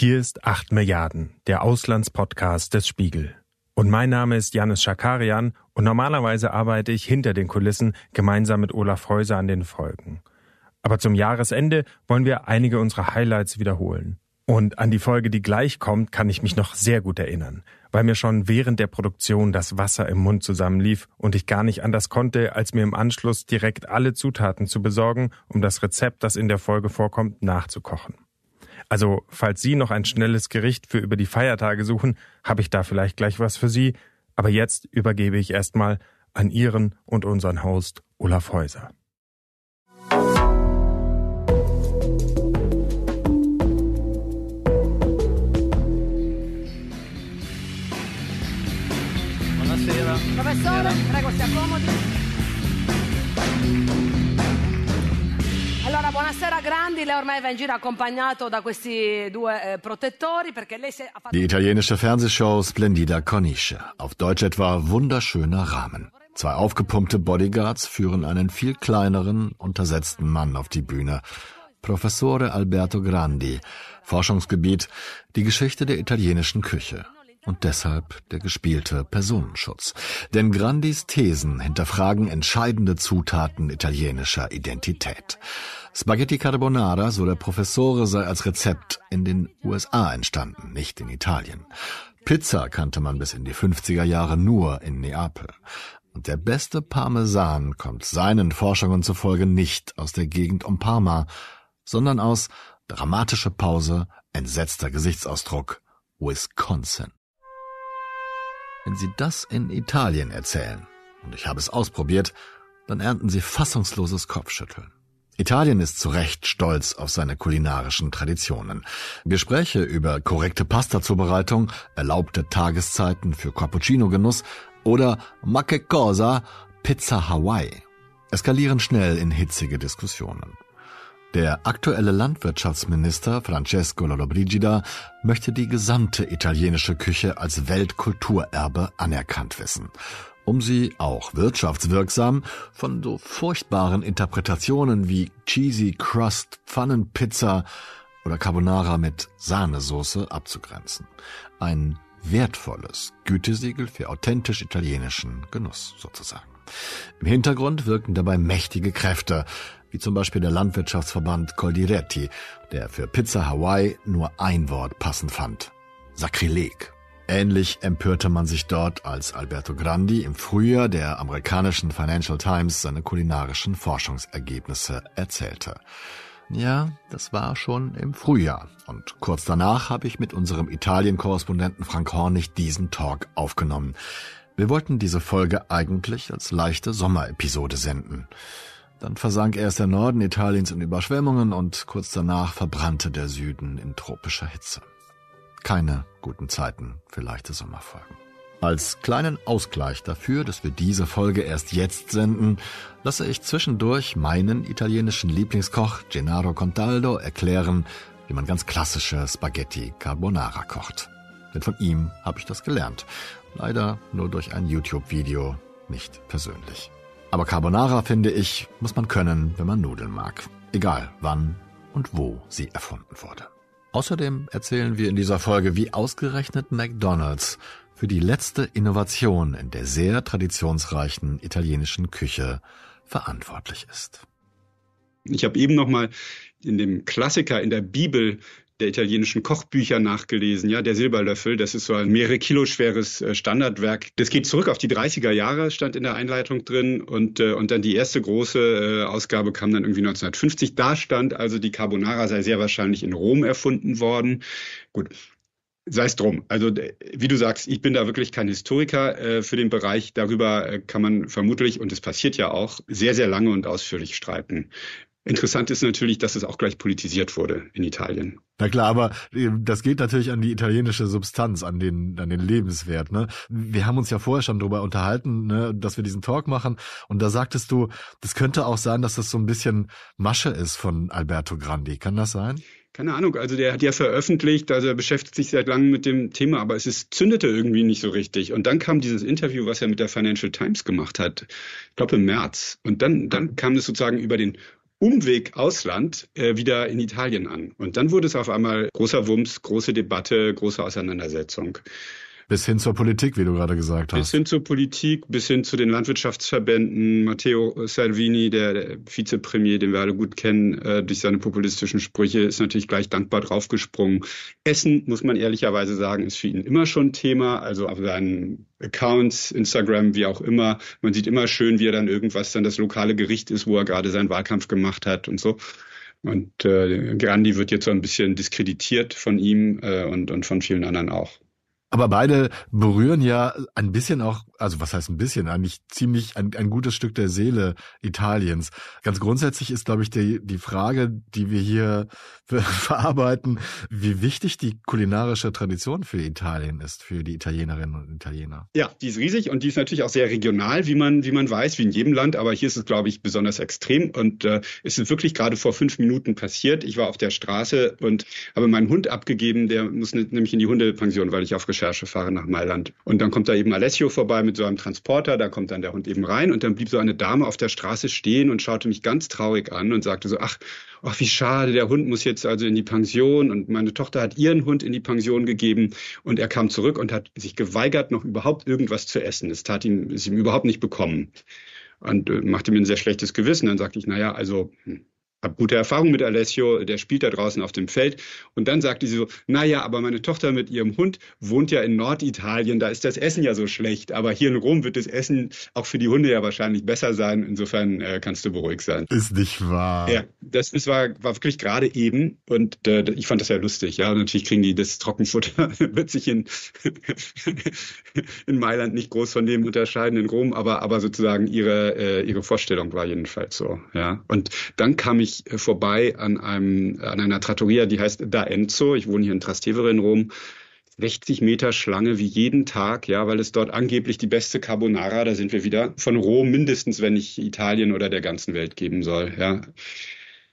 Hier ist 8 Milliarden, der Auslandspodcast des Spiegel. Und mein Name ist Janis Schakarian und normalerweise arbeite ich hinter den Kulissen gemeinsam mit Olaf Häuser an den Folgen. Aber zum Jahresende wollen wir einige unserer Highlights wiederholen. Und an die Folge, die gleich kommt, kann ich mich noch sehr gut erinnern, weil mir schon während der Produktion das Wasser im Mund zusammenlief und ich gar nicht anders konnte, als mir im Anschluss direkt alle Zutaten zu besorgen, um das Rezept, das in der Folge vorkommt, nachzukochen. Also, falls Sie noch ein schnelles Gericht für über die Feiertage suchen, habe ich da vielleicht gleich was für Sie. Aber jetzt übergebe ich erstmal an Ihren und unseren Host Olaf Häuser. Buonasera. Professore, prego, si accomodi. Allora, buonasera Grandi, lei ormai va in giro accompagnato da questi due eh, protettori perché lei si è fatto... Die italienische Fernsehshow Splendida Cornice, auf Deutsch etwa wunderschöner Rahmen. Zwei aufgepumpte Bodyguards führen einen viel kleineren, untersetzten Mann auf die Bühne. Professore Alberto Grandi, Forschungsgebiet die Geschichte der italienischen Küche und deshalb der gespielte Personenschutz. Denn Grandis Thesen hinterfragen entscheidende Zutaten italienischer Identität. Spaghetti Carbonara, so der Professore, sei als Rezept in den USA entstanden, nicht in Italien. Pizza kannte man bis in die 50er Jahre nur in Neapel. Und der beste Parmesan kommt seinen Forschungen zufolge nicht aus der Gegend um Parma, sondern aus dramatische Pause, entsetzter Gesichtsausdruck, Wisconsin. Wenn Sie das in Italien erzählen, und ich habe es ausprobiert, dann ernten Sie fassungsloses Kopfschütteln. Italien ist zu Recht stolz auf seine kulinarischen Traditionen. Gespräche über korrekte Pasta-Zubereitung, erlaubte Tageszeiten für Cappuccino-Genuss oder Macche Cosa, Pizza Hawaii, eskalieren schnell in hitzige Diskussionen. Der aktuelle Landwirtschaftsminister Francesco Lollobrigida möchte die gesamte italienische Küche als Weltkulturerbe anerkannt wissen, um sie auch wirtschaftswirksam von so furchtbaren Interpretationen wie Cheesy Crust, Pfannenpizza oder Carbonara mit Sahnesoße abzugrenzen. Ein wertvolles Gütesiegel für authentisch italienischen Genuss sozusagen. Im Hintergrund wirken dabei mächtige Kräfte, wie zum Beispiel der Landwirtschaftsverband Coldiretti, der für Pizza Hawaii nur ein Wort passend fand. Sakrileg. Ähnlich empörte man sich dort, als Alberto Grandi im Frühjahr der amerikanischen Financial Times seine kulinarischen Forschungsergebnisse erzählte. Ja, das war schon im Frühjahr. Und kurz danach habe ich mit unserem Italien-Korrespondenten Frank Hornig diesen Talk aufgenommen. Wir wollten diese Folge eigentlich als leichte Sommerepisode senden. Dann versank erst der Norden Italiens in Überschwemmungen und kurz danach verbrannte der Süden in tropischer Hitze. Keine guten Zeiten für leichte Sommerfolgen. Als kleinen Ausgleich dafür, dass wir diese Folge erst jetzt senden, lasse ich zwischendurch meinen italienischen Lieblingskoch Gennaro Contaldo erklären, wie man ganz klassische Spaghetti Carbonara kocht. Denn von ihm habe ich das gelernt. Leider nur durch ein YouTube-Video, nicht persönlich. Aber Carbonara, finde ich, muss man können, wenn man Nudeln mag. Egal wann und wo sie erfunden wurde. Außerdem erzählen wir in dieser Folge, wie ausgerechnet McDonald's für die letzte Innovation in der sehr traditionsreichen italienischen Küche verantwortlich ist. Ich habe eben noch mal in dem Klassiker in der Bibel der italienischen Kochbücher nachgelesen, ja, der Silberlöffel, das ist so ein mehrere Kilo schweres äh, Standardwerk. Das geht zurück auf die 30er Jahre, stand in der Einleitung drin und, äh, und dann die erste große äh, Ausgabe kam dann irgendwie 1950. Da stand also, die Carbonara sei sehr wahrscheinlich in Rom erfunden worden. Gut, sei es drum. Also wie du sagst, ich bin da wirklich kein Historiker äh, für den Bereich. Darüber kann man vermutlich, und es passiert ja auch, sehr, sehr lange und ausführlich streiten. Interessant ist natürlich, dass es auch gleich politisiert wurde in Italien. Na klar, aber ähm, das geht natürlich an die italienische Substanz, an den, an den Lebenswert. Ne? Wir haben uns ja vorher schon darüber unterhalten, ne, dass wir diesen Talk machen. Und da sagtest du, das könnte auch sein, dass das so ein bisschen Masche ist von Alberto Grandi. Kann das sein? Keine Ahnung, also der hat ja veröffentlicht, also er beschäftigt sich seit langem mit dem Thema, aber es ist, zündete irgendwie nicht so richtig. Und dann kam dieses Interview, was er mit der Financial Times gemacht hat, ich glaube im März. Und dann, dann ah. kam es sozusagen über den Umweg Ausland äh, wieder in Italien an. Und dann wurde es auf einmal großer Wumms, große Debatte, große Auseinandersetzung. Bis hin zur Politik, wie du gerade gesagt hast. Bis hin zur Politik, bis hin zu den Landwirtschaftsverbänden. Matteo Salvini, der, der Vizepremier, den wir alle gut kennen, äh, durch seine populistischen Sprüche ist natürlich gleich dankbar draufgesprungen. Essen, muss man ehrlicherweise sagen, ist für ihn immer schon Thema. Also auf seinen Accounts, Instagram, wie auch immer. Man sieht immer schön, wie er dann irgendwas dann das lokale Gericht ist, wo er gerade seinen Wahlkampf gemacht hat und so. Und äh, Grandi wird jetzt so ein bisschen diskreditiert von ihm äh, und, und von vielen anderen auch. Aber beide berühren ja ein bisschen auch, also was heißt ein bisschen, eigentlich ziemlich ein, ein gutes Stück der Seele Italiens. Ganz grundsätzlich ist, glaube ich, die, die Frage, die wir hier verarbeiten, wie wichtig die kulinarische Tradition für Italien ist, für die Italienerinnen und Italiener. Ja, die ist riesig und die ist natürlich auch sehr regional, wie man, wie man weiß, wie in jedem Land, aber hier ist es, glaube ich, besonders extrem und äh, es ist wirklich gerade vor fünf Minuten passiert. Ich war auf der Straße und habe meinen Hund abgegeben, der muss nämlich in die Hundepension, weil ich aufgeschrieben Recherche, fahre nach Mailand. Und dann kommt da eben Alessio vorbei mit so einem Transporter, da kommt dann der Hund eben rein und dann blieb so eine Dame auf der Straße stehen und schaute mich ganz traurig an und sagte so, ach, ach, oh, wie schade, der Hund muss jetzt also in die Pension und meine Tochter hat ihren Hund in die Pension gegeben und er kam zurück und hat sich geweigert, noch überhaupt irgendwas zu essen. Es tat ihm, ist ihm überhaupt nicht bekommen und äh, machte mir ein sehr schlechtes Gewissen. Dann sagte ich, naja, also hm, habe gute Erfahrung mit Alessio, der spielt da draußen auf dem Feld. Und dann sagte sie so, naja, aber meine Tochter mit ihrem Hund wohnt ja in Norditalien, da ist das Essen ja so schlecht. Aber hier in Rom wird das Essen auch für die Hunde ja wahrscheinlich besser sein. Insofern äh, kannst du beruhigt sein. Ist nicht wahr. Ja, das ist, war, war wirklich gerade eben. Und äh, ich fand das ja lustig. Ja, und natürlich kriegen die das Trockenfutter, wird sich in, in Mailand nicht groß von dem unterscheiden in Rom. Aber, aber sozusagen ihre, äh, ihre Vorstellung war jedenfalls so. Ja, und dann kam ich ich äh, vorbei an, einem, an einer Trattoria, die heißt Da Enzo. Ich wohne hier in Trastevere in Rom. 60 Meter Schlange wie jeden Tag, ja, weil es dort angeblich die beste Carbonara, da sind wir wieder, von Rom mindestens, wenn ich Italien oder der ganzen Welt geben soll, ja.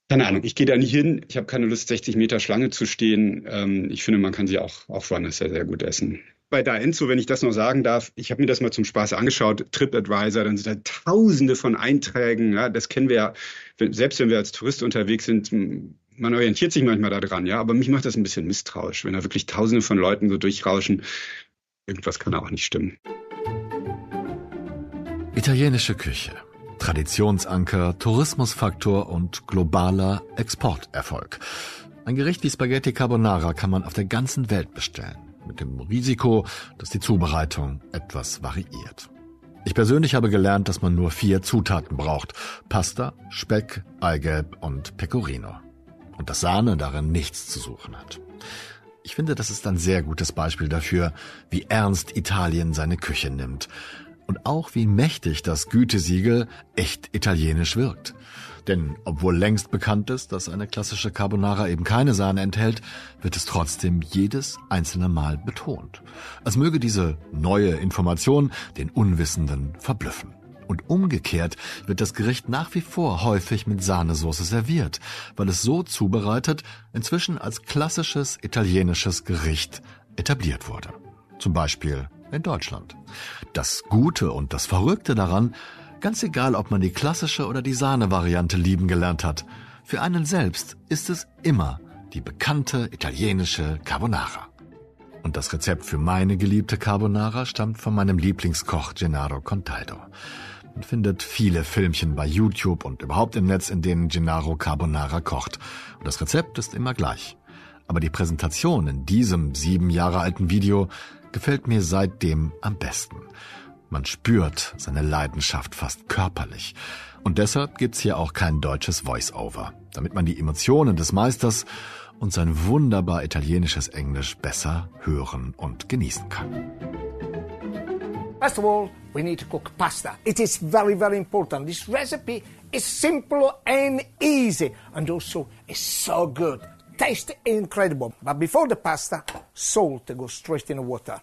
Keine Ahnung, ich gehe da nicht hin, ich habe keine Lust, 60 Meter Schlange zu stehen. Ähm, ich finde, man kann sie auch, auch woanders sehr, sehr gut essen bei Da Enzo, wenn ich das noch sagen darf, ich habe mir das mal zum Spaß angeschaut, TripAdvisor, dann sind da tausende von Einträgen, ja, das kennen wir ja wenn, selbst wenn wir als Tourist unterwegs sind, man orientiert sich manchmal daran, ja, aber mich macht das ein bisschen misstrauisch, wenn da wirklich Tausende von Leuten so durchrauschen. Irgendwas kann da auch nicht stimmen. Italienische Küche. Traditionsanker, Tourismusfaktor und globaler Exporterfolg. Ein Gericht wie Spaghetti Carbonara kann man auf der ganzen Welt bestellen, mit dem Risiko, dass die Zubereitung etwas variiert. Ich persönlich habe gelernt, dass man nur vier Zutaten braucht. Pasta, Speck, Eigelb und Pecorino. Und dass Sahne darin nichts zu suchen hat. Ich finde, das ist ein sehr gutes Beispiel dafür, wie ernst Italien seine Küche nimmt. Und auch wie mächtig das Gütesiegel echt italienisch wirkt. Denn obwohl längst bekannt ist, dass eine klassische Carbonara eben keine Sahne enthält, wird es trotzdem jedes einzelne Mal betont. Als möge diese neue Information den Unwissenden verblüffen. Und umgekehrt wird das Gericht nach wie vor häufig mit Sahnesoße serviert, weil es so zubereitet inzwischen als klassisches italienisches Gericht etabliert wurde. Zum Beispiel in Deutschland. Das Gute und das Verrückte daran, Ganz egal, ob man die klassische oder die Sahne-Variante lieben gelernt hat. Für einen selbst ist es immer die bekannte italienische Carbonara. Und das Rezept für meine geliebte Carbonara stammt von meinem Lieblingskoch Gennaro Contaldo. Man findet viele Filmchen bei YouTube und überhaupt im Netz, in denen Gennaro Carbonara kocht. Und das Rezept ist immer gleich. Aber die Präsentation in diesem sieben Jahre alten Video gefällt mir seitdem am besten. Man spürt seine Leidenschaft fast körperlich. Und deshalb gibt es hier auch kein deutsches Voice-Over, damit man die Emotionen des Meisters und sein wunderbar italienisches Englisch besser hören und genießen kann. First of all, we need to cook pasta. It is very, very important. This recipe is simple and easy, and also it's so good. Taste incredible. But before the pasta, salt goes straight in the water.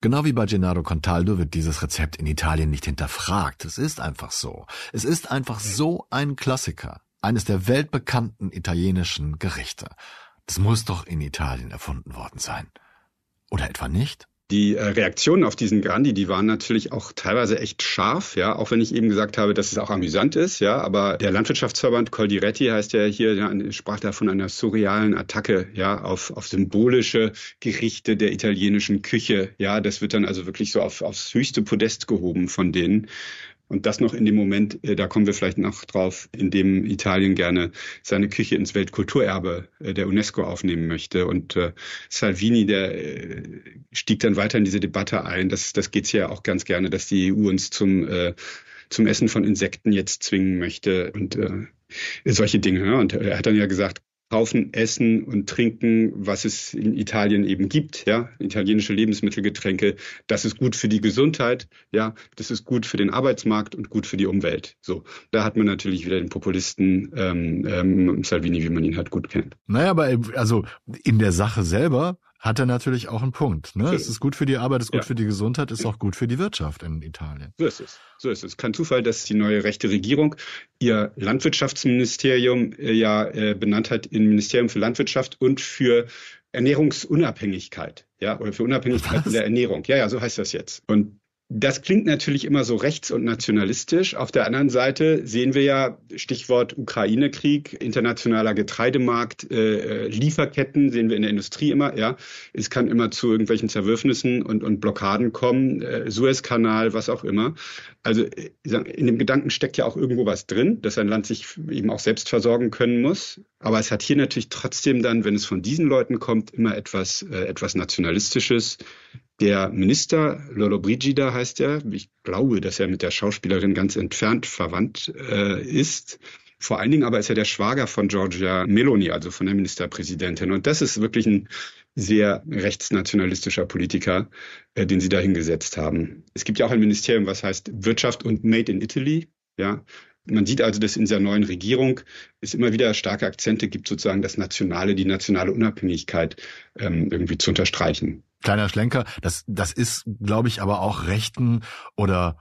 Genau wie bei Gennaro Contaldo wird dieses Rezept in Italien nicht hinterfragt. Es ist einfach so. Es ist einfach so ein Klassiker. Eines der weltbekannten italienischen Gerichte. Das muss doch in Italien erfunden worden sein. Oder etwa nicht? die äh, Reaktionen auf diesen Grandi, die waren natürlich auch teilweise echt scharf, ja, auch wenn ich eben gesagt habe, dass es auch amüsant ist, ja, aber der Landwirtschaftsverband Coldiretti heißt ja hier, ja, sprach da von einer surrealen Attacke, ja, auf, auf symbolische Gerichte der italienischen Küche, ja, das wird dann also wirklich so auf, aufs höchste Podest gehoben von denen. Und das noch in dem Moment, äh, da kommen wir vielleicht noch drauf, in dem Italien gerne seine Küche ins Weltkulturerbe äh, der UNESCO aufnehmen möchte. Und äh, Salvini, der stieg dann weiter in diese Debatte ein. Das, das geht's ja auch ganz gerne, dass die EU uns zum, zum Essen von Insekten jetzt zwingen möchte und solche Dinge. Ne? Und er hat dann ja gesagt, kaufen, essen und trinken, was es in Italien eben gibt, ja, italienische Lebensmittelgetränke. Das ist gut für die Gesundheit, ja, das ist gut für den Arbeitsmarkt und gut für die Umwelt. So, da hat man natürlich wieder den Populisten ähm, ähm, Salvini, wie man ihn halt gut kennt. Naja, aber also in der Sache selber hat er natürlich auch einen Punkt. Ne? Es ist gut für die Arbeit, es ist gut ja. für die Gesundheit, es ist auch gut für die Wirtschaft in Italien. So ist es. So ist es. Kein Zufall, dass die neue rechte Regierung ihr Landwirtschaftsministerium äh, ja äh, benannt hat in Ministerium für Landwirtschaft und für Ernährungsunabhängigkeit, ja, oder für Unabhängigkeit Was? in der Ernährung. Ja, ja, so heißt das jetzt. Und das klingt natürlich immer so rechts- und nationalistisch. Auf der anderen Seite sehen wir ja Stichwort Ukraine-Krieg, internationaler Getreidemarkt, äh, äh, Lieferketten sehen wir in der Industrie immer. Ja, es kann immer zu irgendwelchen Zerwürfnissen und, und Blockaden kommen, äh, Suezkanal, was auch immer. Also äh, in dem Gedanken steckt ja auch irgendwo was drin, dass ein Land sich eben auch selbst versorgen können muss. Aber es hat hier natürlich trotzdem dann, wenn es von diesen Leuten kommt, immer etwas, äh, etwas Nationalistisches, der Minister, Lollobrigida heißt er, ich glaube, dass er mit der Schauspielerin ganz entfernt verwandt äh, ist, vor allen Dingen aber ist er der Schwager von Giorgia Meloni, also von der Ministerpräsidentin. Und das ist wirklich ein sehr rechtsnationalistischer Politiker, äh, den sie da hingesetzt haben. Es gibt ja auch ein Ministerium, was heißt Wirtschaft und Made in Italy. Ja, man sieht also, dass in dieser neuen Regierung es immer wieder starke Akzente gibt, sozusagen das Nationale, die nationale Unabhängigkeit ähm, irgendwie zu unterstreichen. Kleiner Schlenker, das, das ist, glaube ich, aber auch rechten oder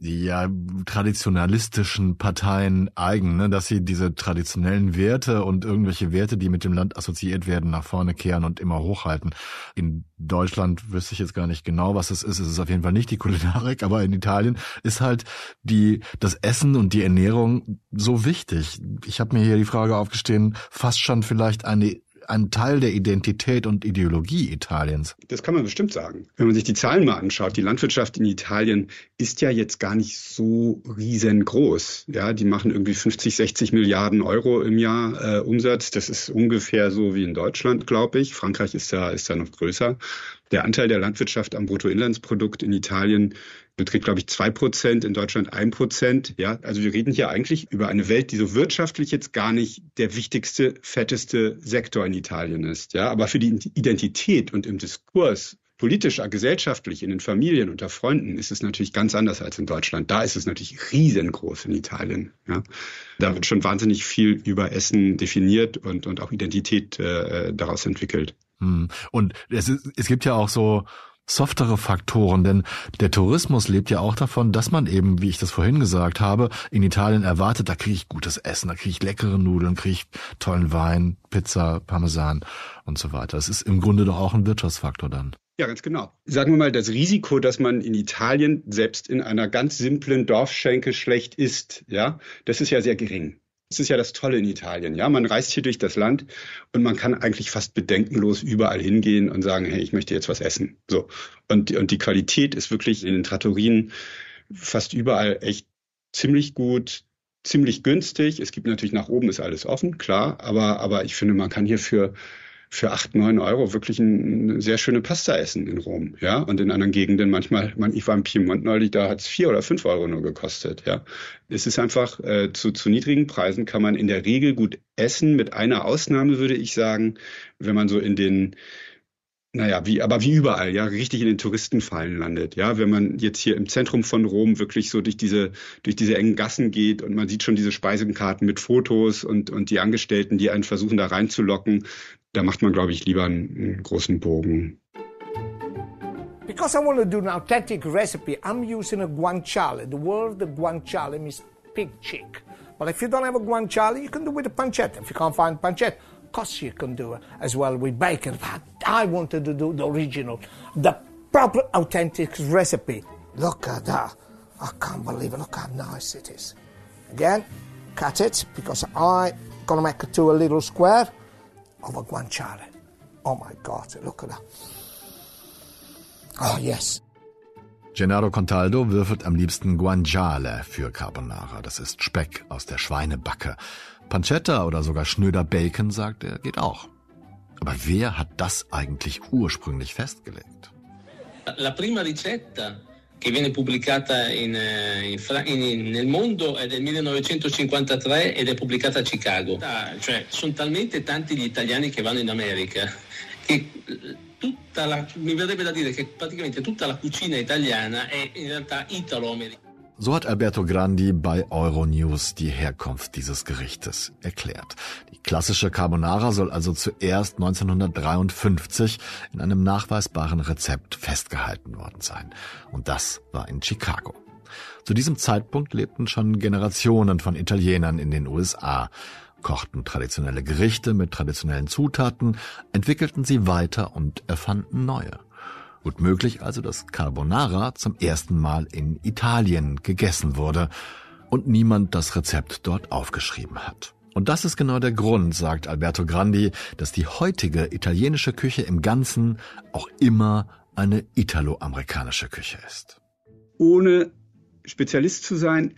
ja, traditionalistischen Parteien eigen, ne? dass sie diese traditionellen Werte und irgendwelche Werte, die mit dem Land assoziiert werden, nach vorne kehren und immer hochhalten. In Deutschland wüsste ich jetzt gar nicht genau, was es ist. Es ist auf jeden Fall nicht die Kulinarik, aber in Italien ist halt die, das Essen und die Ernährung so wichtig. Ich habe mir hier die Frage aufgestehen, fast schon vielleicht eine ein Teil der Identität und Ideologie Italiens. Das kann man bestimmt sagen. Wenn man sich die Zahlen mal anschaut, die Landwirtschaft in Italien ist ja jetzt gar nicht so riesengroß. Ja, die machen irgendwie 50, 60 Milliarden Euro im Jahr äh, Umsatz. Das ist ungefähr so wie in Deutschland, glaube ich. Frankreich ist da, ist da noch größer. Der Anteil der Landwirtschaft am Bruttoinlandsprodukt in Italien beträgt, glaube ich, zwei Prozent, in Deutschland ein Prozent. Ja, also wir reden hier eigentlich über eine Welt, die so wirtschaftlich jetzt gar nicht der wichtigste, fetteste Sektor in Italien ist. Ja, aber für die Identität und im Diskurs politisch, äh, gesellschaftlich, in den Familien, unter Freunden ist es natürlich ganz anders als in Deutschland. Da ist es natürlich riesengroß in Italien. Ja. Da wird schon wahnsinnig viel über Essen definiert und, und auch Identität äh, daraus entwickelt. Hm. Und es, ist, es gibt ja auch so softere Faktoren, denn der Tourismus lebt ja auch davon, dass man eben, wie ich das vorhin gesagt habe, in Italien erwartet, da kriege ich gutes Essen, da kriege ich leckere Nudeln, kriege ich tollen Wein, Pizza, Parmesan und so weiter. Das ist im Grunde doch auch ein Wirtschaftsfaktor dann. Ja, ganz genau. Sagen wir mal, das Risiko, dass man in Italien selbst in einer ganz simplen Dorfschenke schlecht isst, ja, das ist ja sehr gering. Das ist ja das Tolle in Italien, ja. Man reist hier durch das Land und man kann eigentlich fast bedenkenlos überall hingehen und sagen, hey, ich möchte jetzt was essen. So. Und, und die Qualität ist wirklich in den Trattorien fast überall echt ziemlich gut, ziemlich günstig. Es gibt natürlich nach oben ist alles offen, klar. Aber, aber ich finde, man kann hierfür für acht neun Euro wirklich eine sehr schöne Pasta essen in Rom, ja. Und in anderen Gegenden manchmal, man, ich war im Piemont neulich, da hat es vier oder fünf Euro nur gekostet, ja. Es ist einfach, äh, zu, zu niedrigen Preisen kann man in der Regel gut essen. Mit einer Ausnahme würde ich sagen, wenn man so in den naja, wie, aber wie überall, ja, richtig in den Touristenfallen landet. Ja, wenn man jetzt hier im Zentrum von Rom wirklich so durch diese, durch diese engen Gassen geht und man sieht schon diese Speisekarten mit Fotos und, und die Angestellten, die einen versuchen da reinzulocken, Da macht man, glaube ich, lieber einen, einen großen Bogen. Because I want to do an authentic recipe, I'm using a guanciale. The word guanciale means pig cheek. But if you don't have a guanciale, you can do it with a pancetta. If you can't find pancetta, course you can do it as well with bacon. But I wanted to do the original, the proper authentic recipe. Look at that. I can't believe it. Look how nice it is. Again, cut it because i am going to make it to a little square. of a guanciale. Oh my God, look at that. Oh yes. Gennaro Contaldo würfelt am liebsten Guanciale für Carbonara. Das ist Speck aus der Schweinebacke. Pancetta oder sogar schnöder Bacon, sagt er, geht auch. Aber wer hat das eigentlich ursprünglich festgelegt? La prima ricetta che viene pubblicata in, eh, in, in, nel mondo è del 1953 ed è pubblicata a Chicago. Ah, cioè, sono talmente tanti gli italiani che vanno in America che eh, la, mi verrebbe da dire che praticamente tutta la cucina italiana è in realtà italo-americana. So hat Alberto Grandi bei Euronews die Herkunft dieses Gerichtes erklärt. Die klassische Carbonara soll also zuerst 1953 in einem nachweisbaren Rezept festgehalten worden sein. Und das war in Chicago. Zu diesem Zeitpunkt lebten schon Generationen von Italienern in den USA, kochten traditionelle Gerichte mit traditionellen Zutaten, entwickelten sie weiter und erfanden neue. Gut möglich also, dass Carbonara zum ersten Mal in Italien gegessen wurde und niemand das Rezept dort aufgeschrieben hat. Und das ist genau der Grund, sagt Alberto Grandi, dass die heutige italienische Küche im Ganzen auch immer eine italoamerikanische Küche ist. Ohne Spezialist zu sein,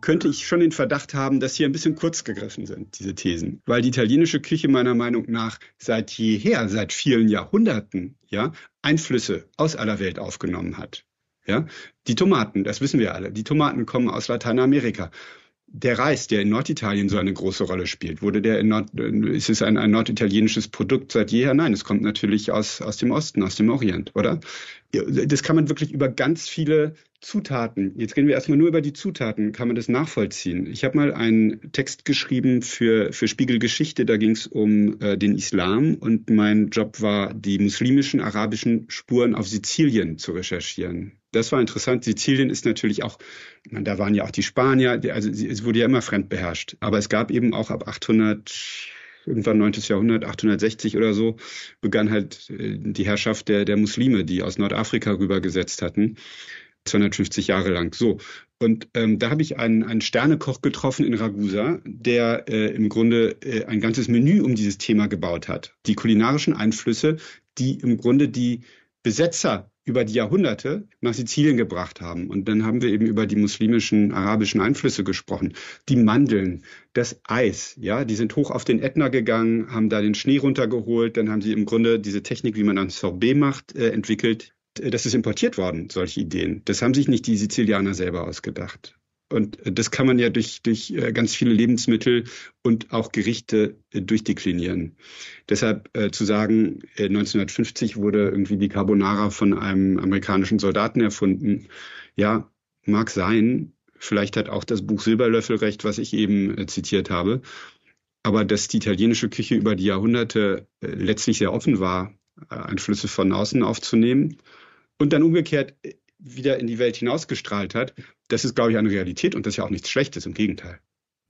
könnte ich schon den Verdacht haben, dass hier ein bisschen kurz gegriffen sind, diese Thesen. Weil die italienische Küche meiner Meinung nach seit jeher, seit vielen Jahrhunderten, ja, Einflüsse aus aller Welt aufgenommen hat. Ja, die Tomaten, das wissen wir alle, die Tomaten kommen aus Lateinamerika. Der Reis, der in Norditalien so eine große Rolle spielt, wurde der in Nord, äh, ist es ein, ein norditalienisches Produkt seit jeher? Nein, es kommt natürlich aus, aus dem Osten, aus dem Orient, oder? das kann man wirklich über ganz viele Zutaten, jetzt gehen wir erstmal nur über die Zutaten, kann man das nachvollziehen. Ich habe mal einen Text geschrieben für, für Spiegel Geschichte, da ging es um äh, den Islam und mein Job war, die muslimischen arabischen Spuren auf Sizilien zu recherchieren. Das war interessant. Sizilien ist natürlich auch, man, da waren ja auch die Spanier, also es wurde ja immer fremd beherrscht. Aber es gab eben auch ab 800 irgendwann 9. Jahrhundert, 860 oder so, begann halt äh, die Herrschaft der, der Muslime, die aus Nordafrika rübergesetzt hatten. 250 Jahre lang. So. Und ähm, da habe ich einen, einen Sternekoch getroffen in Ragusa, der äh, im Grunde äh, ein ganzes Menü um dieses Thema gebaut hat. Die kulinarischen Einflüsse, die im Grunde die Besetzer über die Jahrhunderte nach Sizilien gebracht haben. Und dann haben wir eben über die muslimischen, arabischen Einflüsse gesprochen. Die Mandeln, das Eis, ja, die sind hoch auf den Ätna gegangen, haben da den Schnee runtergeholt, dann haben sie im Grunde diese Technik, wie man ein Sorbet macht, äh, entwickelt. Äh, das ist importiert worden, solche Ideen. Das haben sich nicht die Sizilianer selber ausgedacht. Und äh, das kann man ja durch, durch äh, ganz viele Lebensmittel und auch Gerichte äh, durchdeklinieren. Deshalb äh, zu sagen, 1950 wurde irgendwie die Carbonara von einem amerikanischen Soldaten erfunden, ja, mag sein. Vielleicht hat auch das Buch Silberlöffel recht, was ich eben äh, zitiert habe. Aber dass die italienische Küche über die Jahrhunderte äh, letztlich sehr offen war, Einflüsse von außen aufzunehmen, und dann umgekehrt wieder in die Welt hinausgestrahlt hat, das ist, glaube ich, eine Realität und das ist ja auch nichts Schlechtes, im Gegenteil.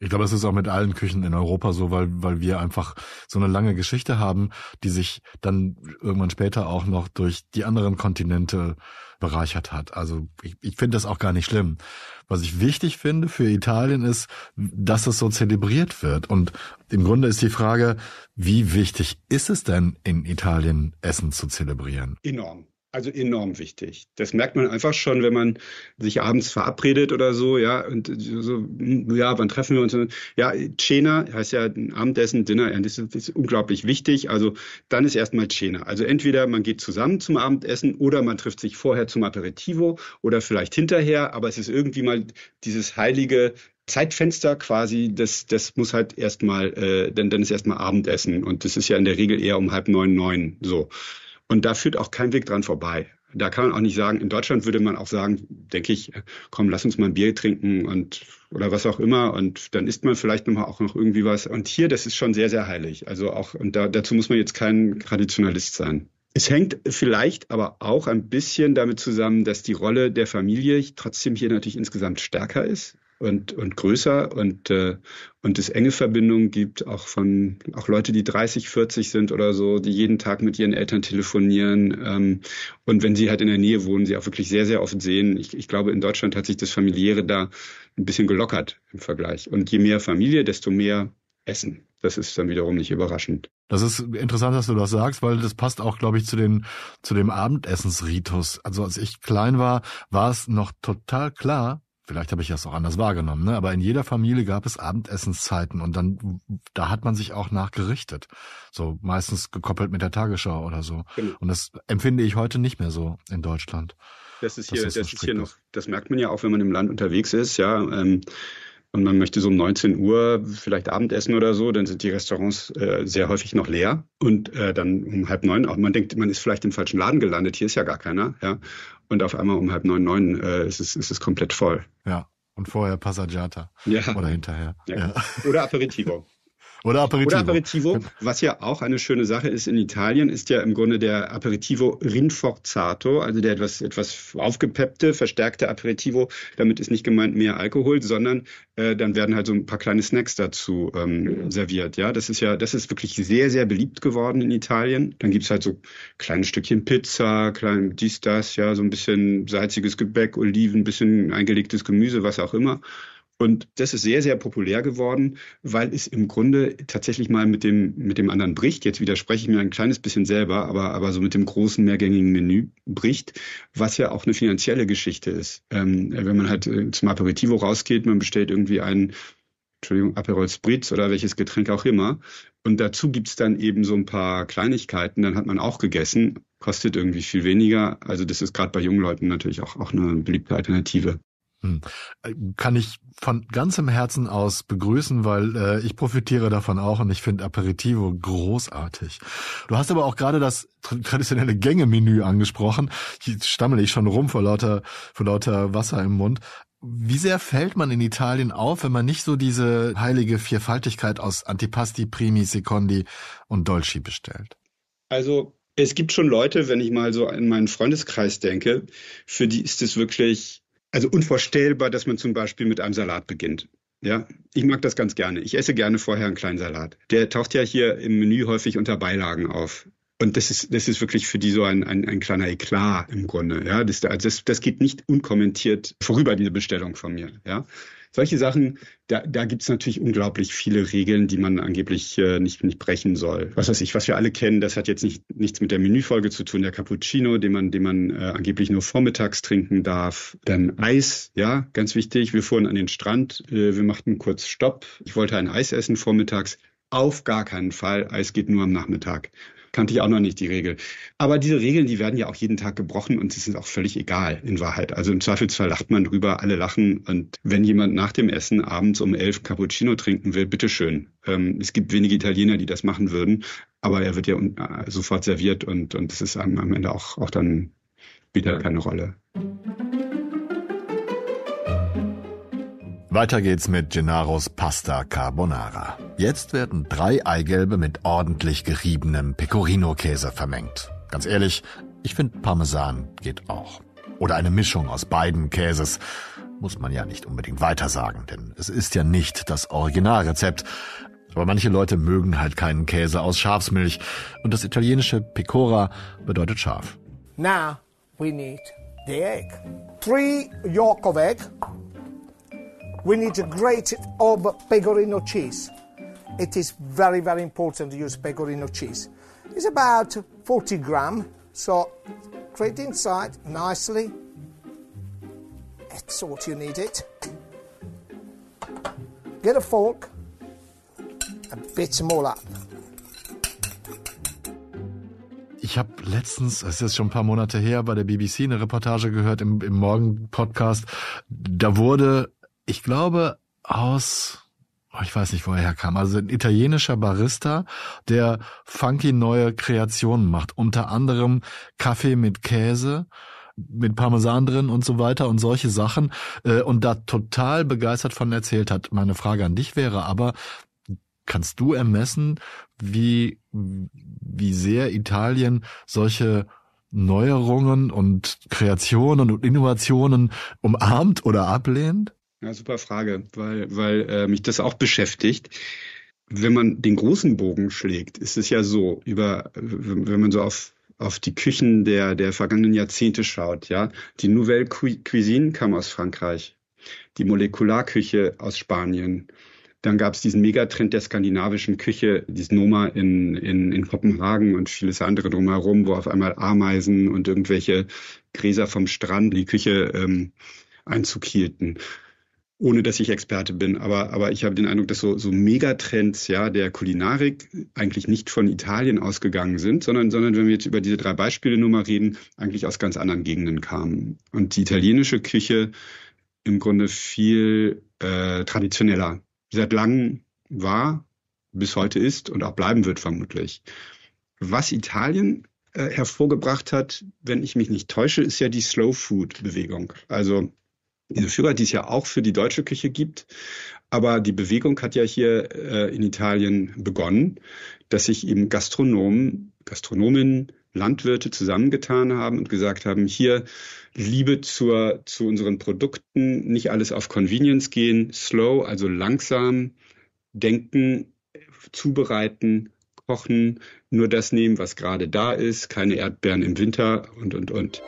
Ich glaube, es ist auch mit allen Küchen in Europa so, weil, weil wir einfach so eine lange Geschichte haben, die sich dann irgendwann später auch noch durch die anderen Kontinente bereichert hat. Also ich, ich finde das auch gar nicht schlimm. Was ich wichtig finde für Italien ist, dass es so zelebriert wird. Und im Grunde ist die Frage, wie wichtig ist es denn in Italien, Essen zu zelebrieren? Enorm. Also enorm wichtig. Das merkt man einfach schon, wenn man sich abends verabredet oder so, ja, und so, hm, ja, wann treffen wir uns? Ja, Cena heißt ja Abendessen, Dinner, ja, das ist, ist unglaublich wichtig. Also dann ist erstmal Cena. Also entweder man geht zusammen zum Abendessen oder man trifft sich vorher zum Aperitivo oder vielleicht hinterher, aber es ist irgendwie mal dieses heilige Zeitfenster quasi, das, das muss halt erstmal, äh, denn dann ist erstmal Abendessen und das ist ja in der Regel eher um halb neun, neun so. Und da führt auch kein Weg dran vorbei. Da kann man auch nicht sagen, in Deutschland würde man auch sagen, denke ich, komm, lass uns mal ein Bier trinken und oder was auch immer und dann isst man vielleicht nochmal auch noch irgendwie was. Und hier, das ist schon sehr, sehr heilig. Also auch, und da, dazu muss man jetzt kein Traditionalist sein. Es hängt vielleicht aber auch ein bisschen damit zusammen, dass die Rolle der Familie trotzdem hier natürlich insgesamt stärker ist und, und größer und, äh, und es enge Verbindungen gibt, auch von auch Leute, die 30, 40 sind oder so, die jeden Tag mit ihren Eltern telefonieren. Ähm, und wenn sie halt in der Nähe wohnen, sie auch wirklich sehr, sehr oft sehen. Ich, ich glaube, in Deutschland hat sich das Familiäre da ein bisschen gelockert im Vergleich. Und je mehr Familie, desto mehr Essen. Das ist dann wiederum nicht überraschend. Das ist interessant, dass du das sagst, weil das passt auch, glaube ich, zu, den, zu dem Abendessensritus. Also als ich klein war, war es noch total klar, vielleicht habe ich das auch anders wahrgenommen, ne? aber in jeder Familie gab es Abendessenszeiten und dann, da hat man sich auch nachgerichtet. So meistens gekoppelt mit der Tagesschau oder so. Genau. Und das empfinde ich heute nicht mehr so in Deutschland. Das ist hier, das, das ist hier noch, das merkt man ja auch, wenn man im Land unterwegs ist, ja. Ähm, und man möchte so um 19 Uhr vielleicht Abendessen oder so, dann sind die Restaurants äh, sehr häufig noch leer und äh, dann um halb neun auch. Man denkt, man ist vielleicht im falschen Laden gelandet, hier ist ja gar keiner, ja. Und auf einmal um halb neun, neun äh, ist, es, ist es komplett voll. Ja, und vorher Passaggiata. Ja. Oder hinterher. Ja. Ja. Oder Aperitivo. Oder Aperitivo. Oder Aperitivo. Was ja auch eine schöne Sache ist in Italien, ist ja im Grunde der Aperitivo Rinforzato, also der etwas, etwas aufgepeppte, verstärkte Aperitivo. Damit ist nicht gemeint mehr Alkohol, sondern äh, dann werden halt so ein paar kleine Snacks dazu ähm, serviert. Ja, das ist ja, das ist wirklich sehr, sehr beliebt geworden in Italien. Dann gibt's halt so kleine Stückchen Pizza, klein dies, das, ja, so ein bisschen salziges Gebäck, Oliven, bisschen eingelegtes Gemüse, was auch immer. Und das ist sehr, sehr populär geworden, weil es im Grunde tatsächlich mal mit dem, mit dem anderen bricht. Jetzt widerspreche ich mir ein kleines bisschen selber, aber, aber so mit dem großen mehrgängigen Menü bricht, was ja auch eine finanzielle Geschichte ist. Ähm, wenn man halt äh, zum Aperitivo rausgeht, man bestellt irgendwie einen, Entschuldigung, Aperol Spritz oder welches Getränk auch immer. Und dazu gibt's dann eben so ein paar Kleinigkeiten, dann hat man auch gegessen, kostet irgendwie viel weniger. Also das ist gerade bei jungen Leuten natürlich auch, auch eine beliebte Alternative. Hm. Äh, kann ich von ganzem Herzen aus begrüßen, weil äh, ich profitiere davon auch und ich finde Aperitivo großartig. Du hast aber auch gerade das traditionelle Gängemenü angesprochen. Hier stammel ich schon rum vor lauter, vor lauter Wasser im Mund. Wie sehr fällt man in Italien auf, wenn man nicht so diese heilige Vierfaltigkeit aus Antipasti, Primi, Secondi und Dolci bestellt? Also es gibt schon Leute, wenn ich mal so in meinen Freundeskreis denke, für die ist es wirklich also unvorstellbar, dass man zum Beispiel mit einem Salat beginnt. Ja, ich mag das ganz gerne. Ich esse gerne vorher einen kleinen Salat. Der taucht ja hier im Menü häufig unter Beilagen auf. Und das ist, das ist wirklich für die so ein, ein, ein kleiner Eklat im Grunde. Ja, das, also das, das geht nicht unkommentiert vorüber, diese Bestellung von mir. Ja, solche Sachen, da, da gibt es natürlich unglaublich viele Regeln, die man angeblich äh, nicht, nicht brechen soll. Was weiß ich, was wir alle kennen, das hat jetzt nicht, nichts mit der Menüfolge zu tun. Der Cappuccino, den man, den man äh, angeblich nur vormittags trinken darf. Dann Eis, ja, ganz wichtig. Wir fuhren an den Strand, äh, wir machten kurz Stopp. Ich wollte ein Eis essen vormittags. Auf gar keinen Fall, Eis geht nur am Nachmittag kannte ich auch noch nicht die Regel. Aber diese Regeln, die werden ja auch jeden Tag gebrochen und sie sind auch völlig egal in Wahrheit. Also im Zweifelsfall lacht man drüber, alle lachen. Und wenn jemand nach dem Essen abends um elf Cappuccino trinken will, bitteschön. Ähm, es gibt wenige Italiener, die das machen würden, aber er wird ja äh, sofort serviert und, und das ist am, am Ende auch, auch dann wieder keine Rolle. Weiter geht's mit Gennaros Pasta Carbonara. Jetzt werden drei Eigelbe mit ordentlich geriebenem Pecorino-Käse vermengt. Ganz ehrlich, ich finde Parmesan geht auch. Oder eine Mischung aus beiden Käses. Muss man ja nicht unbedingt weiter sagen, denn es ist ja nicht das Originalrezept. Aber manche Leute mögen halt keinen Käse aus Schafsmilch. Und das italienische Pecora bedeutet scharf. Now we need the egg. Three yolk of egg. We need a grate of pecorino cheese. It is very, very important to use pecorino cheese. It's about 40 gram, so grate inside nicely. It's what you need it. Get a fork and bit them all up. Ich habe letztens, es ist schon ein paar Monate her, bei der BBC eine Reportage gehört im, im Morgen-Podcast. Da wurde ich glaube, aus oh, ich weiß nicht, woher er kam. Also ein italienischer Barista, der funky neue Kreationen macht. Unter anderem Kaffee mit Käse, mit Parmesan drin und so weiter und solche Sachen. Äh, und da total begeistert von erzählt hat. Meine Frage an dich wäre aber, kannst du ermessen, wie, wie sehr Italien solche Neuerungen und Kreationen und Innovationen umarmt oder ablehnt? Ja, super Frage, weil, weil äh, mich das auch beschäftigt. Wenn man den großen Bogen schlägt, ist es ja so, über, wenn man so auf, auf die Küchen der, der vergangenen Jahrzehnte schaut, ja, die Nouvelle Cuisine kam aus Frankreich, die Molekularküche aus Spanien, dann gab es diesen Megatrend der skandinavischen Küche, dieses Noma in, in, in Kopenhagen und vieles andere drumherum, wo auf einmal Ameisen und irgendwelche Gräser vom Strand in die Küche ähm, Einzug hielten ohne dass ich Experte bin, aber, aber ich habe den Eindruck, dass so, so Megatrends ja, der Kulinarik eigentlich nicht von Italien ausgegangen sind, sondern, sondern wenn wir jetzt über diese drei Beispiele nur mal reden, eigentlich aus ganz anderen Gegenden kamen. Und die italienische Küche im Grunde viel äh, traditioneller seit langem war, bis heute ist und auch bleiben wird vermutlich. Was Italien äh, hervorgebracht hat, wenn ich mich nicht täusche, ist ja die Slow Food Bewegung. Also diese Führer, die es ja auch für die deutsche Küche gibt. Aber die Bewegung hat ja hier äh, in Italien begonnen, dass sich eben Gastronomen, Gastronominnen, Landwirte zusammengetan haben und gesagt haben, hier Liebe zur, zu unseren Produkten, nicht alles auf Convenience gehen, slow, also langsam denken, zubereiten, kochen, nur das nehmen, was gerade da ist, keine Erdbeeren im Winter und, und, und.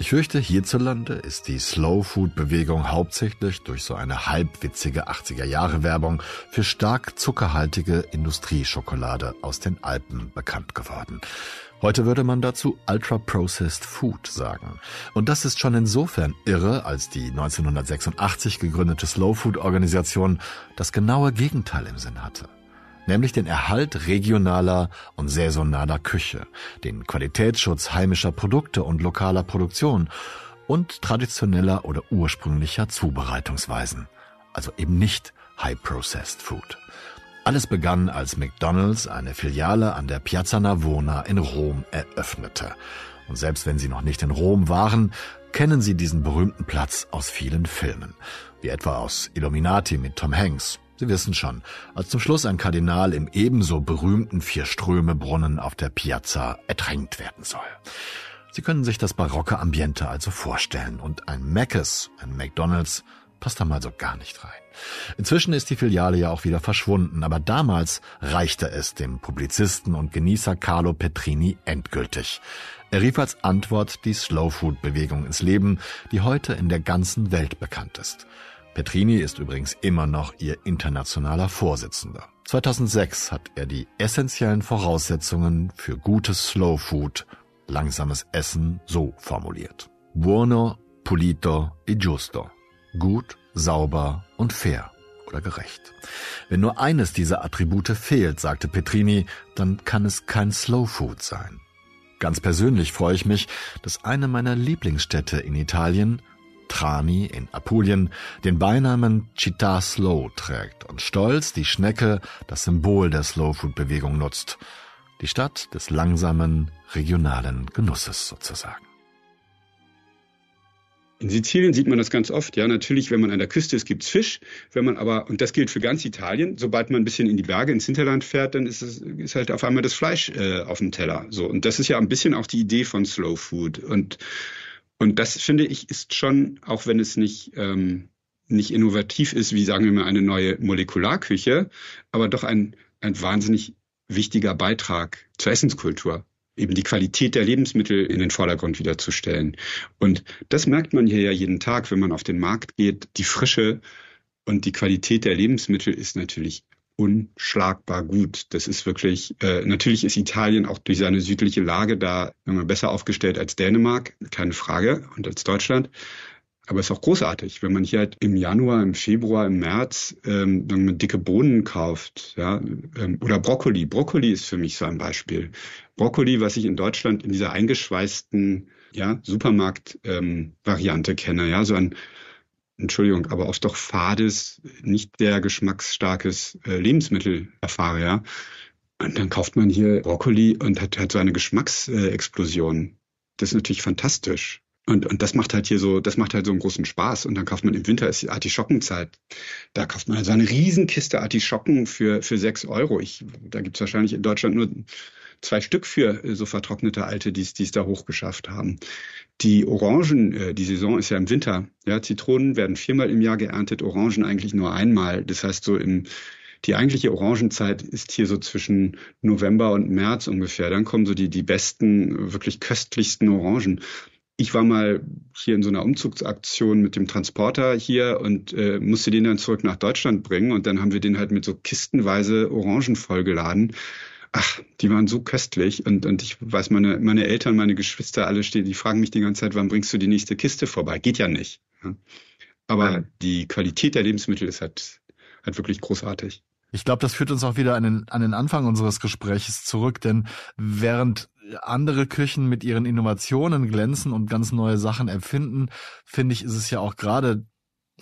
Ich fürchte, hierzulande ist die Slow Food Bewegung hauptsächlich durch so eine halbwitzige 80er Jahre Werbung für stark zuckerhaltige Industrieschokolade aus den Alpen bekannt geworden. Heute würde man dazu Ultra Processed Food sagen. Und das ist schon insofern irre, als die 1986 gegründete Slow Food Organisation das genaue Gegenteil im Sinn hatte nämlich den Erhalt regionaler und saisonaler Küche, den Qualitätsschutz heimischer Produkte und lokaler Produktion und traditioneller oder ursprünglicher Zubereitungsweisen, also eben nicht High-Processed Food. Alles begann, als McDonald's eine Filiale an der Piazza Navona in Rom eröffnete. Und selbst wenn Sie noch nicht in Rom waren, kennen Sie diesen berühmten Platz aus vielen Filmen, wie etwa aus Illuminati mit Tom Hanks Sie wissen schon, als zum Schluss ein Kardinal im ebenso berühmten Vier-Ströme-Brunnen auf der Piazza ertränkt werden soll. Sie können sich das barocke Ambiente also vorstellen und ein Mc's, ein McDonald's, passt da mal so gar nicht rein. Inzwischen ist die Filiale ja auch wieder verschwunden, aber damals reichte es dem Publizisten und Genießer Carlo Petrini endgültig. Er rief als Antwort die Slow Food Bewegung ins Leben, die heute in der ganzen Welt bekannt ist. Petrini ist übrigens immer noch ihr internationaler Vorsitzender. 2006 hat er die essentiellen Voraussetzungen für gutes Slow Food, langsames Essen, so formuliert. Buono, pulito e giusto. Gut, sauber und fair oder gerecht. Wenn nur eines dieser Attribute fehlt, sagte Petrini, dann kann es kein Slow Food sein. Ganz persönlich freue ich mich, dass eine meiner Lieblingsstädte in Italien Trani in Apulien den Beinamen Città Slow trägt und stolz die Schnecke, das Symbol der Slowfood-Bewegung, nutzt. Die Stadt des langsamen, regionalen Genusses sozusagen. In Sizilien sieht man das ganz oft. Ja, natürlich, wenn man an der Küste ist, gibt's Fisch. Wenn man aber, und das gilt für ganz Italien, sobald man ein bisschen in die Berge, ins Hinterland fährt, dann ist, es, ist halt auf einmal das Fleisch äh, auf dem Teller. So, und das ist ja ein bisschen auch die Idee von Slow Food. Und und das finde ich ist schon, auch wenn es nicht, ähm, nicht innovativ ist, wie sagen wir mal eine neue Molekularküche, aber doch ein, ein wahnsinnig wichtiger Beitrag zur Essenskultur eben die Qualität der Lebensmittel in den Vordergrund wiederzustellen. Und das merkt man hier ja jeden Tag, wenn man auf den Markt geht. Die Frische und die Qualität der Lebensmittel ist natürlich unschlagbar gut. Das ist wirklich, äh, natürlich ist Italien auch durch seine südliche Lage da wir, besser aufgestellt als Dänemark, keine Frage, und als Deutschland. Aber es ist auch großartig, wenn man hier halt im Januar, im Februar, im März ähm, wenn man dicke Bohnen kauft, ja, ähm, oder Brokkoli. Brokkoli ist für mich so ein Beispiel. Brokkoli, was ich in Deutschland in dieser eingeschweißten ja, Supermarkt-Variante ähm, kenne, ja, so ein Entschuldigung, aber auch doch fades, nicht sehr geschmacksstarkes äh, Lebensmittel erfahre, ja. Und dann kauft man hier Brokkoli und hat, hat so eine Geschmacksexplosion. Das ist natürlich fantastisch. Und, und das macht halt hier so, das macht halt so einen großen Spaß. Und dann kauft man im Winter ist die Artischockenzeit. Da kauft man halt so eine Riesenkiste Artischocken für, für sechs Euro. Ich, da gibt's wahrscheinlich in Deutschland nur zwei Stück für äh, so vertrocknete Alte, die es da hochgeschafft haben. Die Orangen, äh, die Saison ist ja im Winter. Ja, Zitronen werden viermal im Jahr geerntet, Orangen eigentlich nur einmal. Das heißt, so im die eigentliche Orangenzeit ist hier so zwischen November und März ungefähr. Dann kommen so die, die besten, wirklich köstlichsten Orangen. Ich war mal hier in so einer Umzugsaktion mit dem Transporter hier und äh, musste den dann zurück nach Deutschland bringen. Und dann haben wir den halt mit so kistenweise Orangen vollgeladen ach, die waren so köstlich und, und ich weiß, meine, meine Eltern, meine Geschwister alle stehen, die fragen mich die ganze Zeit, wann bringst du die nächste Kiste vorbei? Geht ja nicht. Ja. Aber ja. die Qualität der Lebensmittel ist halt, halt wirklich großartig. Ich glaube, das führt uns auch wieder an den, an den Anfang unseres Gesprächs zurück, denn während andere Küchen mit ihren Innovationen glänzen und ganz neue Sachen erfinden, finde ich, ist es ja auch gerade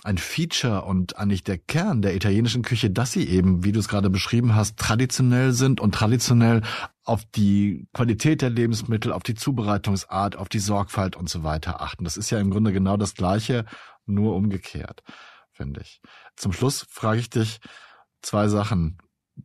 ein Feature und eigentlich der Kern der italienischen Küche, dass sie eben, wie du es gerade beschrieben hast, traditionell sind und traditionell auf die Qualität der Lebensmittel, auf die Zubereitungsart, auf die Sorgfalt und so weiter achten. Das ist ja im Grunde genau das Gleiche, nur umgekehrt, finde ich. Zum Schluss frage ich dich zwei Sachen.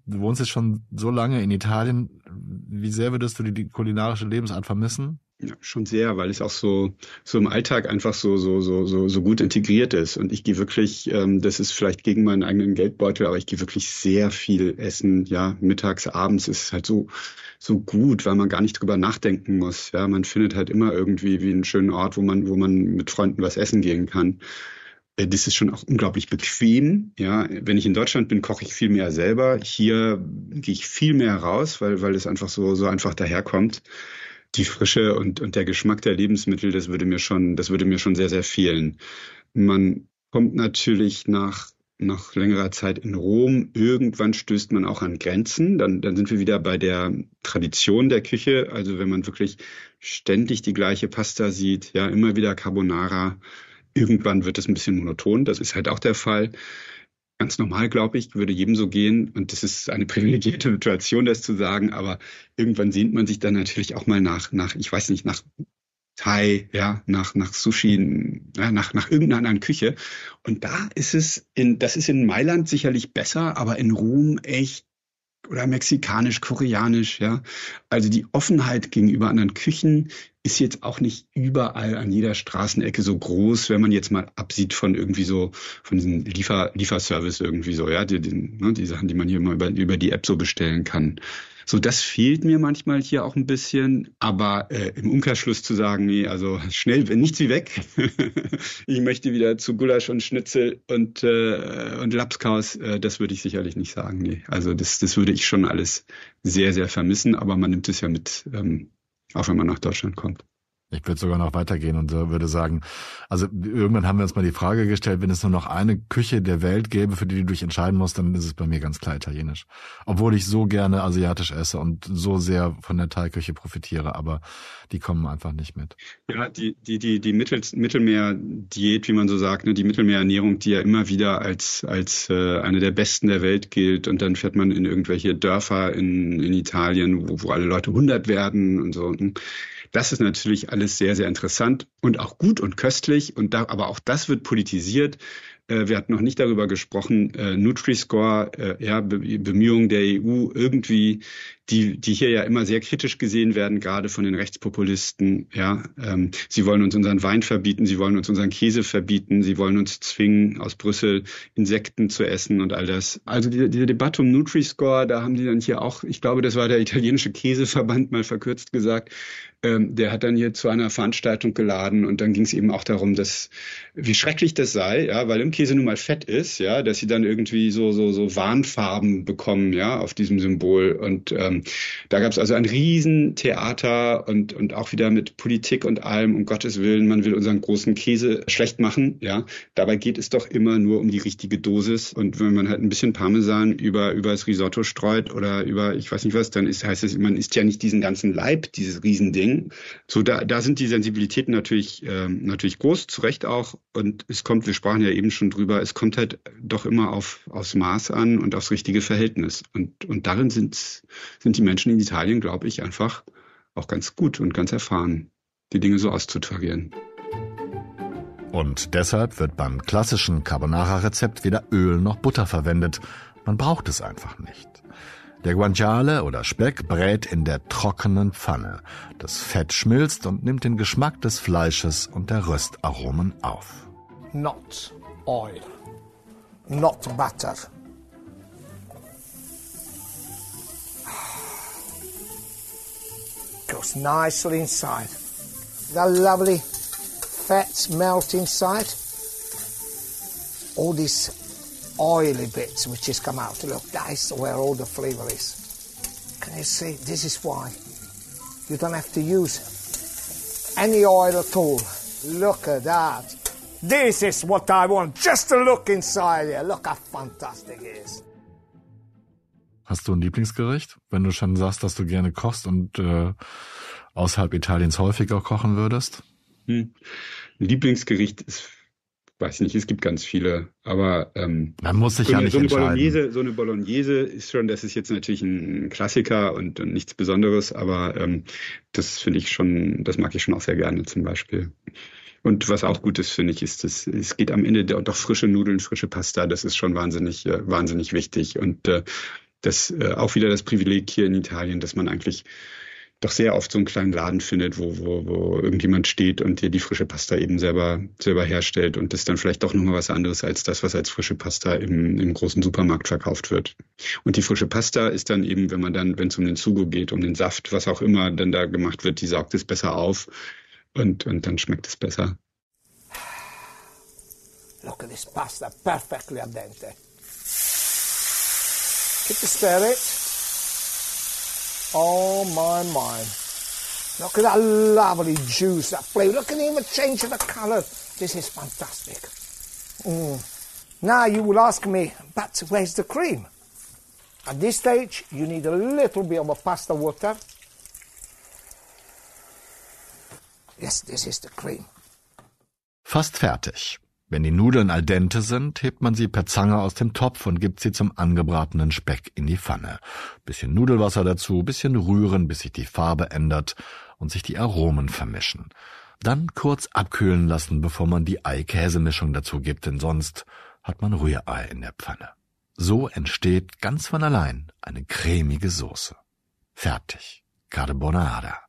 Du wohnst jetzt schon so lange in Italien. Wie sehr würdest du die kulinarische Lebensart vermissen? Ja, schon sehr, weil es auch so, so im Alltag einfach so, so, so, so, so gut integriert ist. Und ich gehe wirklich, ähm, das ist vielleicht gegen meinen eigenen Geldbeutel, aber ich gehe wirklich sehr viel essen. Ja, mittags, abends ist halt so, so gut, weil man gar nicht drüber nachdenken muss. Ja, man findet halt immer irgendwie wie einen schönen Ort, wo man, wo man mit Freunden was essen gehen kann. Äh, das ist schon auch unglaublich bequem. Ja, wenn ich in Deutschland bin, koche ich viel mehr selber. Hier gehe ich viel mehr raus, weil, weil es einfach so, so einfach daherkommt die Frische und, und der Geschmack der Lebensmittel, das würde mir schon, das würde mir schon sehr, sehr fehlen. Man kommt natürlich nach nach längerer Zeit in Rom. Irgendwann stößt man auch an Grenzen. Dann, dann sind wir wieder bei der Tradition der Küche. Also wenn man wirklich ständig die gleiche Pasta sieht, ja, immer wieder Carbonara. Irgendwann wird es ein bisschen monoton. Das ist halt auch der Fall ganz normal, glaube ich, würde jedem so gehen. Und das ist eine privilegierte Situation, das zu sagen. Aber irgendwann sehnt man sich dann natürlich auch mal nach, nach, ich weiß nicht, nach Thai, ja, nach, nach Sushi, ja, nach, nach irgendeiner anderen Küche. Und da ist es in, das ist in Mailand sicherlich besser, aber in Rom echt oder mexikanisch, koreanisch, ja. Also die Offenheit gegenüber anderen Küchen ist jetzt auch nicht überall an jeder Straßenecke so groß, wenn man jetzt mal absieht von irgendwie so, von diesem Liefer, Lieferservice irgendwie so, ja, die, die, ne, die Sachen, die man hier mal über, über die App so bestellen kann. So, das fehlt mir manchmal hier auch ein bisschen. Aber äh, im Umkehrschluss zu sagen, nee, also schnell, wenn nichts wie weg. ich möchte wieder zu Gulasch und Schnitzel und, äh, und Lapskaus, äh, das würde ich sicherlich nicht sagen. Nee. Also das, das würde ich schon alles sehr, sehr vermissen, aber man nimmt es ja mit, ähm, auch wenn man nach Deutschland kommt. Ich würde sogar noch weitergehen und äh, würde sagen, also irgendwann haben wir uns mal die Frage gestellt, wenn es nur noch eine Küche der Welt gäbe, für die du dich entscheiden musst, dann ist es bei mir ganz klar italienisch. Obwohl ich so gerne asiatisch esse und so sehr von der thai profitiere, aber die kommen einfach nicht mit. Ja, die, die, die, die Mittel, Mittelmeer-Diät, wie man so sagt, ne, die Mittelmeerernährung, die ja immer wieder als, als äh, eine der besten der Welt gilt und dann fährt man in irgendwelche Dörfer in, in Italien, wo, wo alle Leute 100 werden und so. Und, das ist natürlich alles sehr, sehr interessant und auch gut und köstlich. Und da, aber auch das wird politisiert. Äh, wir hatten noch nicht darüber gesprochen, äh, Nutri-Score, äh, ja, Bemühungen der EU, irgendwie die, die hier ja immer sehr kritisch gesehen werden, gerade von den Rechtspopulisten. Ja, ähm, sie wollen uns unseren Wein verbieten, sie wollen uns unseren Käse verbieten, sie wollen uns zwingen, aus Brüssel Insekten zu essen und all das. Also diese, diese Debatte um Nutri-Score, da haben die dann hier auch, ich glaube, das war der italienische Käseverband mal verkürzt gesagt, ähm, der hat dann hier zu einer Veranstaltung geladen und dann ging es eben auch darum, dass wie schrecklich das sei, ja, weil im Käse nun mal Fett ist, ja, dass sie dann irgendwie so so so Warnfarben bekommen, ja, auf diesem Symbol und ähm, da gab es also ein Riesentheater und, und auch wieder mit Politik und allem, um Gottes Willen, man will unseren großen Käse schlecht machen. Ja, Dabei geht es doch immer nur um die richtige Dosis. Und wenn man halt ein bisschen Parmesan über, über das Risotto streut oder über ich weiß nicht was, dann ist, heißt es, man isst ja nicht diesen ganzen Leib, dieses Riesending. So, da, da sind die Sensibilitäten natürlich, ähm, natürlich groß, zu Recht auch. Und es kommt, wir sprachen ja eben schon drüber, es kommt halt doch immer auf, aufs Maß an und aufs richtige Verhältnis. Und, und darin sind, sind die Menschen in Italien, glaube ich, einfach auch ganz gut und ganz erfahren, die Dinge so auszutarieren. Und deshalb wird beim klassischen Carbonara-Rezept weder Öl noch Butter verwendet. Man braucht es einfach nicht. Der Guanciale oder Speck brät in der trockenen Pfanne. Das Fett schmilzt und nimmt den Geschmack des Fleisches und der Röstaromen auf. Not oil, not butter. goes nicely inside. The lovely fats melt inside. All these oily bits which has come out. Look, that is where all the flavour is. Can you see? This is why you don't have to use any oil at all. Look at that. This is what I want, just to look inside here. Look how fantastic it is. Hast du ein Lieblingsgericht? Wenn du schon sagst, dass du gerne kochst und äh, außerhalb Italiens häufiger kochen würdest? Hm. Lieblingsgericht ist, weiß nicht, es gibt ganz viele, aber ähm, man muss sich so ja eine, nicht so eine entscheiden. Bolognese, so eine Bolognese ist schon, das ist jetzt natürlich ein Klassiker und, und nichts Besonderes, aber ähm, das finde ich schon, das mag ich schon auch sehr gerne zum Beispiel. Und was auch gut ist, finde ich, ist, dass es geht am Ende doch frische Nudeln, frische Pasta. Das ist schon wahnsinnig, äh, wahnsinnig wichtig. Und äh, das äh, auch wieder das Privileg hier in Italien, dass man eigentlich doch sehr oft so einen kleinen Laden findet, wo, wo, wo irgendjemand steht und dir die frische Pasta eben selber, selber herstellt und das dann vielleicht doch nochmal was anderes als das, was als frische Pasta im, im großen Supermarkt verkauft wird. Und die frische Pasta ist dann eben, wenn man dann, wenn es um den Zugo geht, um den Saft, was auch immer dann da gemacht wird, die saugt es besser auf und, und dann schmeckt es besser. Look at this pasta, perfectly al dente. Get to stir it. Oh my my. Look at that lovely juice, that flavour. Look at even change of the colour. This is fantastic. Mm. Now you will ask me, but where's the cream? At this stage, you need a little bit of a pasta water. Yes, this is the cream. Fast fertig. Wenn die Nudeln al dente sind, hebt man sie per Zange aus dem Topf und gibt sie zum angebratenen Speck in die Pfanne. Bisschen Nudelwasser dazu, bisschen rühren, bis sich die Farbe ändert und sich die Aromen vermischen. Dann kurz abkühlen lassen, bevor man die ei käsemischung dazu gibt, denn sonst hat man Rührei in der Pfanne. So entsteht ganz von allein eine cremige Soße. Fertig. Carbonara.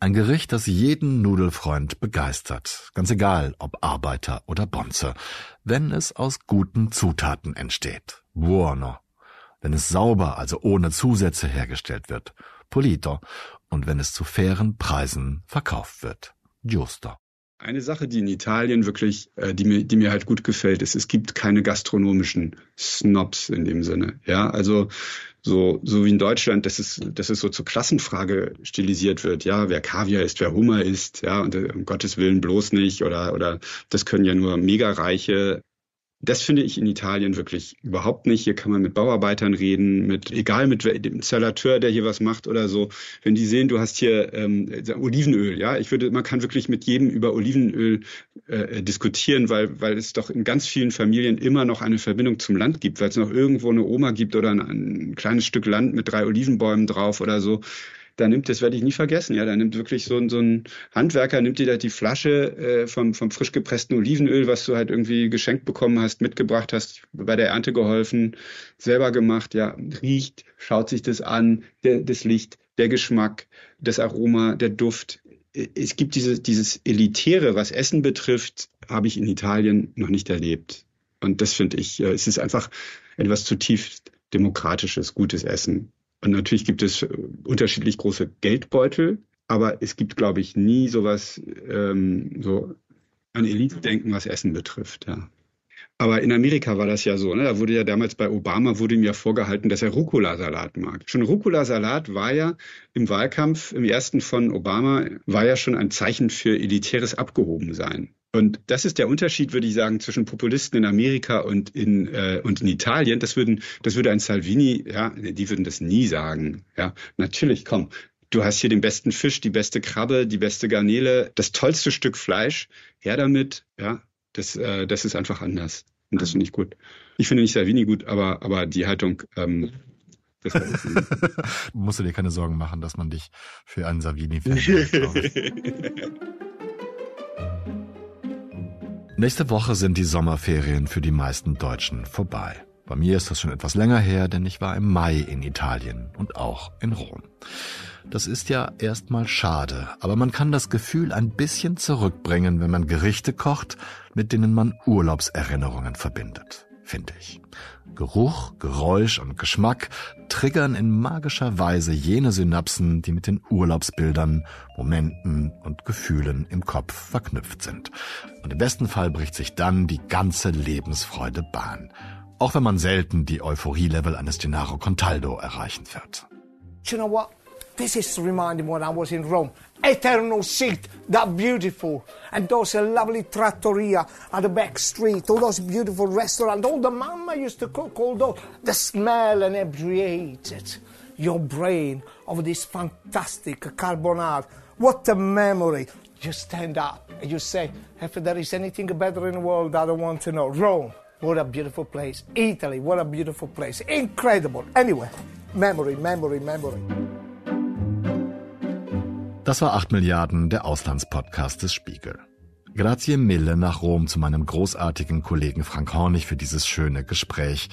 Ein Gericht, das jeden Nudelfreund begeistert. Ganz egal, ob Arbeiter oder Bonze. Wenn es aus guten Zutaten entsteht. Buono. Wenn es sauber, also ohne Zusätze hergestellt wird. Polito. Und wenn es zu fairen Preisen verkauft wird. Giusto. Eine Sache, die in Italien wirklich, äh, die mir, die mir halt gut gefällt, ist, es gibt keine gastronomischen Snobs in dem Sinne. Ja, also so, so wie in Deutschland, dass es, dass es so zur Klassenfrage stilisiert wird, ja, wer Kaviar ist, wer Hummer ist, ja, und äh, um Gottes Willen bloß nicht oder, oder das können ja nur Megareiche. Das finde ich in Italien wirklich überhaupt nicht. Hier kann man mit Bauarbeitern reden, mit egal mit dem Installateur, der hier was macht oder so. Wenn die sehen, du hast hier ähm, Olivenöl, ja, ich würde, man kann wirklich mit jedem über Olivenöl äh, diskutieren, weil weil es doch in ganz vielen Familien immer noch eine Verbindung zum Land gibt, weil es noch irgendwo eine Oma gibt oder ein, ein kleines Stück Land mit drei Olivenbäumen drauf oder so da nimmt, das werde ich nie vergessen, ja, da nimmt wirklich so ein, so ein Handwerker, nimmt dir da die Flasche äh, vom, vom frisch gepressten Olivenöl, was du halt irgendwie geschenkt bekommen hast, mitgebracht hast, bei der Ernte geholfen, selber gemacht, ja, riecht, schaut sich das an, der, das Licht, der Geschmack, das Aroma, der Duft. Es gibt diese, dieses Elitäre, was Essen betrifft, habe ich in Italien noch nicht erlebt. Und das finde ich, äh, es ist einfach etwas zutiefst demokratisches, gutes Essen. Und natürlich gibt es äh, unterschiedlich große Geldbeutel, aber es gibt, glaube ich, nie sowas, ähm, so an Elite-Denken, was Essen betrifft, ja. Aber in Amerika war das ja so, ne? Da wurde ja damals bei Obama wurde ihm ja vorgehalten, dass er Rucola-Salat mag. Schon Rucola-Salat war ja im Wahlkampf, im ersten von Obama, war ja schon ein Zeichen für elitäres Abgehobensein. Und das ist der Unterschied, würde ich sagen, zwischen Populisten in Amerika und in, äh, und in Italien. Das, würden, das würde ein Salvini, ja, die würden das nie sagen. Ja, natürlich, komm, du hast hier den besten Fisch, die beste Krabbe, die beste Garnele, das tollste Stück Fleisch, her damit, ja, das, äh, das ist einfach anders. Und das finde ich gut. Ich finde nicht Salvini gut, aber, aber die Haltung, ähm, das Musst du dir keine Sorgen machen, dass man dich für einen Salvini findet. Nächste Woche sind die Sommerferien für die meisten Deutschen vorbei. Bei mir ist das schon etwas länger her, denn ich war im Mai in Italien und auch in Rom. Das ist ja erstmal schade, aber man kann das Gefühl ein bisschen zurückbringen, wenn man Gerichte kocht, mit denen man Urlaubserinnerungen verbindet finde ich. Geruch, Geräusch und Geschmack triggern in magischer Weise jene Synapsen, die mit den Urlaubsbildern, Momenten und Gefühlen im Kopf verknüpft sind. Und im besten Fall bricht sich dann die ganze Lebensfreude Bahn. Auch wenn man selten die Euphorie-Level eines Gennaro Contaldo erreichen wird. You know what? This is reminding when I was in Rome. Eternal seat, that beautiful. And those uh, lovely trattoria at the back street, all those beautiful restaurants, all the mamma used to cook, all those, the smell inebriated your brain of this fantastic carbonara. What a memory. You stand up and you say, if there is anything better in the world, I don't want to know. Rome, what a beautiful place. Italy, what a beautiful place. Incredible. Anyway, memory, memory, memory. Das war 8 Milliarden, der Auslandspodcast des Spiegel. Grazie mille nach Rom zu meinem großartigen Kollegen Frank Hornig für dieses schöne Gespräch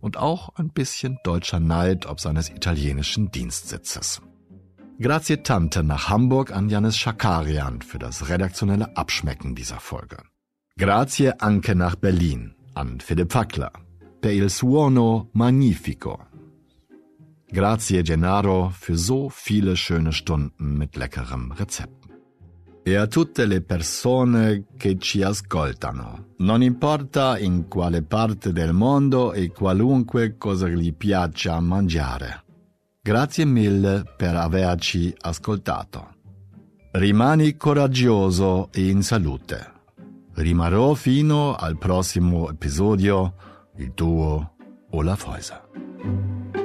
und auch ein bisschen deutscher Neid ob seines italienischen Dienstsitzes. Grazie tante nach Hamburg an Janis Schakarian für das redaktionelle Abschmecken dieser Folge. Grazie anche nach Berlin an Philipp Fackler. Per il suono magnifico Grazie Gennaro für so viele schöne Stunden mit leckerem Rezepten. E a tutte le persone che ci ascoltano, non importa in quale parte del mondo e qualunque cosa gli piaccia mangiare. Grazie mille per averci ascoltato. Rimani coraggioso e in salute. Rimarrò fino al prossimo episodio, il tuo Olaf Häuser.